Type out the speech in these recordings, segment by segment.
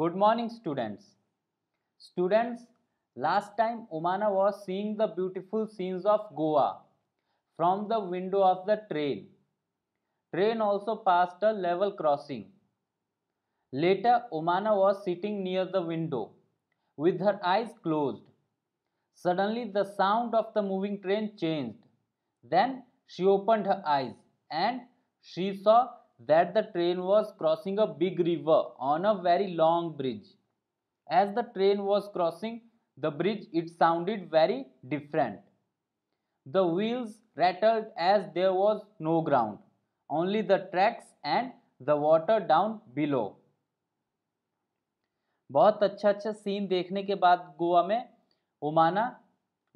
Good morning students. Students, last time Umana was seeing the beautiful scenes of Goa from the window of the train. Train also passed a level crossing. Later, Umana was sitting near the window with her eyes closed. Suddenly, the sound of the moving train changed. Then she opened her eyes and she saw that the train was crossing a big river on a very long bridge. As the train was crossing the bridge, it sounded very different. The wheels rattled as there was no ground, only the tracks and the water down below. बहुत अच्छा अच्छा scene देखने के बाद गोवा में ओमाना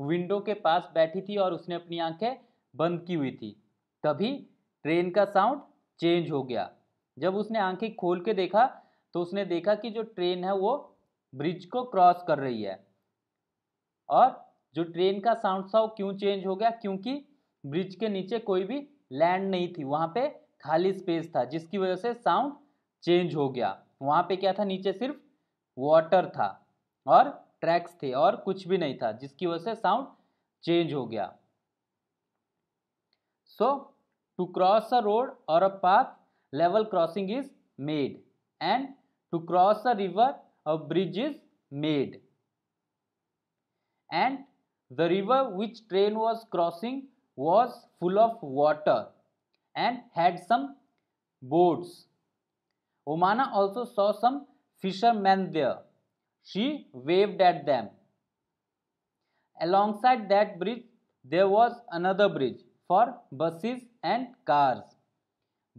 window के पास बैठी थी और उसने अपनी आंखें बंद की हुई थी तभी ट्रेन का साउंड चेंज हो गया जब उसने आंखें खोल के देखा तो उसने देखा कि जो ट्रेन है वो ब्रिज को क्रॉस कर रही है और जो ट्रेन का साउंड था वो क्यों चेंज हो गया क्योंकि ब्रिज के नीचे कोई भी लैंड नहीं थी वहाँ पे खाली स्पेस था जिसकी वजह से साउंड चेंज हो गया वहाँ पे क्या था नीचे सिर्फ वाटर था और ट्रैक्स थे और कुछ भी नहीं था जिसकी वजह से साउंड चेंज हो गया सो so, To cross a road or a path, level crossing is made. And to cross a river, a bridge is made. And the river which train was crossing was full of water and had some boats. Omana also saw some fishermen there. She waved at them. Alongside that bridge, there was another bridge for buses and cars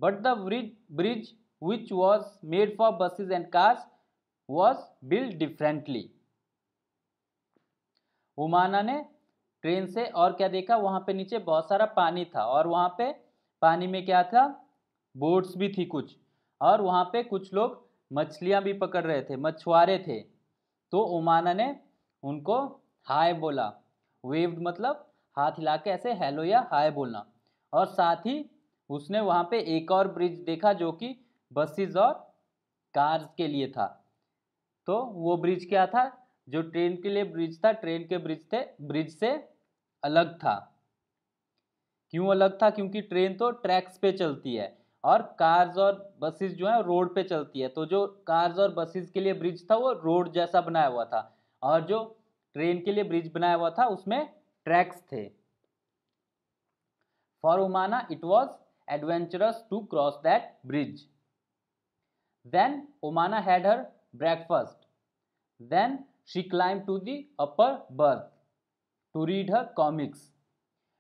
but the bridge which was made for buses and cars was built differently उमाना ने train से और क्या देखा वहाँ पे नीचे बहुत सारा पानी था और वहाँ पे पानी में क्या था बोट्स भी थी कुछ और वहाँ पे कुछ लोग मछलियाँ भी पकड़ रहे थे मछुआरे थे तो उमाना ने उनको हाय बोला वेव्ड मतलब हाथ हिला के ऐसे हेलो या हाय बोलना और साथ ही उसने वहाँ पे एक और ब्रिज देखा जो कि बसेस और कार्स के लिए था तो वो ब्रिज क्या था जो ट्रेन के लिए ब्रिज था ट्रेन के ब्रिज थे ब्रिज से अलग था क्यों अलग था क्योंकि ट्रेन तो ट्रैक्स पे चलती है और कार्स और बसेस जो है रोड पे चलती है तो जो कार्स और बसेस के लिए ब्रिज था वो रोड जैसा बनाया हुआ था और जो ट्रेन के लिए ब्रिज बनाया हुआ था उसमें tracks For Umana, it was adventurous to cross that bridge. Then Umana had her breakfast. Then she climbed to the upper berth to read her comics.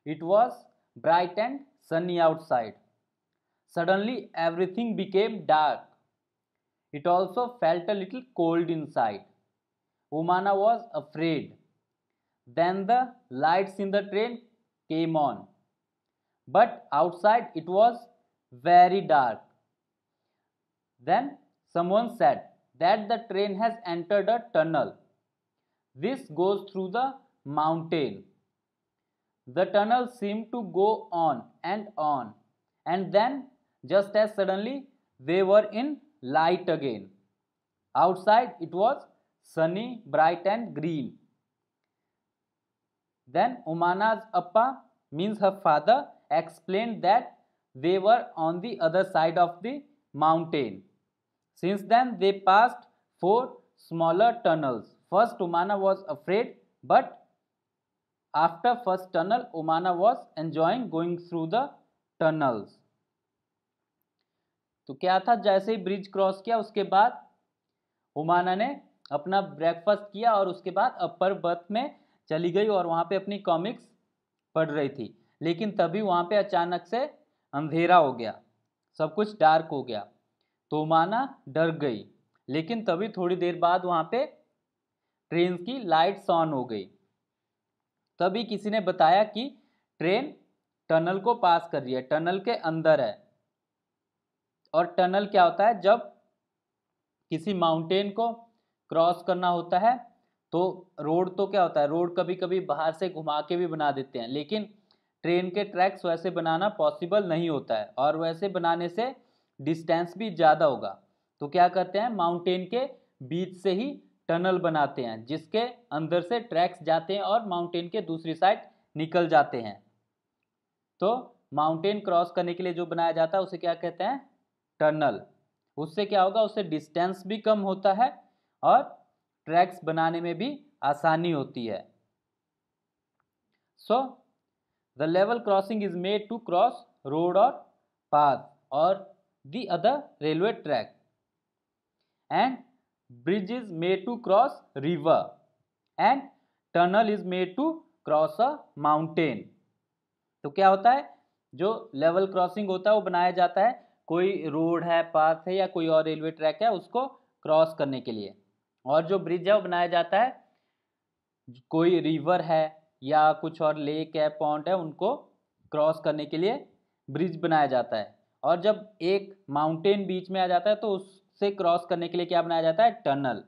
It was bright and sunny outside. Suddenly everything became dark. It also felt a little cold inside. Umana was afraid. Then the lights in the train came on. But outside it was very dark. Then someone said that the train has entered a tunnel. This goes through the mountain. The tunnel seemed to go on and on and then just as suddenly they were in light again. Outside it was sunny, bright and green. Then Umana's appa means her father explained that they were on the other side of the mountain. Since then they passed four smaller tunnels. First Umana was afraid but after first tunnel Umana was enjoying going through the tunnels. तो क्या था जैसे ही bridge cross किया उसके बाद हुमाना ने अपना breakfast किया और उसके बाद अपर बर्थ में चली गई और वहाँ पे अपनी कॉमिक्स पढ़ रही थी लेकिन तभी वहाँ पे अचानक से अंधेरा हो गया सब कुछ डार्क हो गया तो माना डर गई लेकिन तभी थोड़ी देर बाद वहाँ पे ट्रेन की लाइट्स ऑन हो गई तभी किसी ने बताया कि ट्रेन टनल को पास कर रही है टनल के अंदर है और टनल क्या होता है जब किसी माउंटेन को क्रॉस करना होता है तो रोड तो क्या होता है रोड कभी कभी बाहर से घुमा के भी बना देते हैं लेकिन ट्रेन के ट्रैक्स वैसे बनाना पॉसिबल नहीं होता है और वैसे बनाने से डिस्टेंस भी ज़्यादा होगा तो क्या करते हैं माउंटेन के बीच से ही टनल बनाते हैं जिसके अंदर से ट्रैक्स जाते हैं और माउंटेन के दूसरी साइड निकल जाते हैं तो माउंटेन क्रॉस करने के लिए जो बनाया जाता है उसे क्या कहते हैं टनल उससे क्या होगा उससे डिस्टेंस भी कम होता है और ट्रैक्स बनाने में भी आसानी होती है so the level crossing is made to cross road और पाथ और the other railway track and bridge is made to cross river and tunnel is made to cross a mountain तो क्या होता है जो लेवल क्रॉसिंग होता है वो बनाया जाता है कोई रोड है पाथ है या कोई और रेलवे ट्रैक है उसको क्रॉस करने के लिए और जो ब्रिज है वो बनाया जाता है कोई रिवर है या कुछ और लेक है पॉन्ट है उनको क्रॉस करने के लिए ब्रिज बनाया जाता है और जब एक माउंटेन बीच में आ जाता है तो उससे क्रॉस करने के लिए क्या बनाया जाता है टनल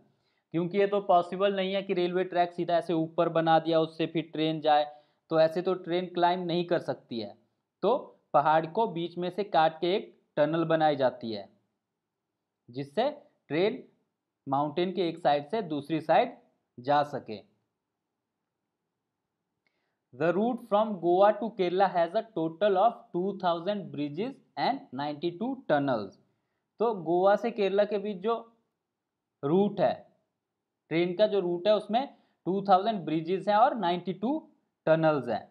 क्योंकि ये तो पॉसिबल नहीं है कि रेलवे ट्रैक सीधा ऐसे ऊपर बना दिया उससे फिर ट्रेन जाए तो ऐसे तो ट्रेन क्लाइम नहीं कर सकती है तो पहाड़ को बीच में से काट के एक टनल बनाई जाती है जिससे ट्रेन माउंटेन के एक साइड से दूसरी साइड जा सके the route from Goa to Kerala has a total of 2000 bridges and 92 tunnels तो गोवा से केरला के बीच जो रूट है ट्रेन का जो रूट है उसमें 2000 ब्रिजेस हैं और 92 टनल्स हैं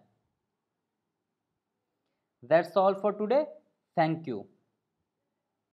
that's all for today thank you